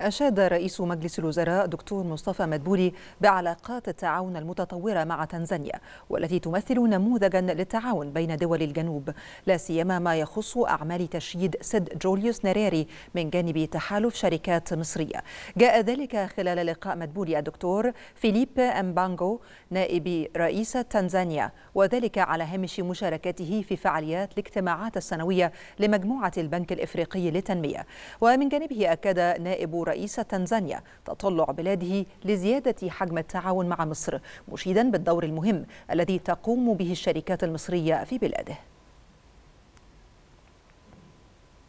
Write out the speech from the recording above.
أشاد رئيس مجلس الوزراء دكتور مصطفى مدبولي بعلاقات التعاون المتطورة مع تنزانيا والتي تمثل نموذجا للتعاون بين دول الجنوب لا سيما ما يخص أعمال تشييد سد جوليوس نريري من جانب تحالف شركات مصرية جاء ذلك خلال لقاء مدبولي الدكتور فيليب أمبانجو نائب رئيس تنزانيا وذلك على هامش مشاركته في فعاليات الاجتماعات السنوية لمجموعة البنك الإفريقي للتنمية ومن جانبه أكد نائب رئيس تنزانيا تطلع بلاده لزيادة حجم التعاون مع مصر مشيدا بالدور المهم الذي تقوم به الشركات المصرية في بلاده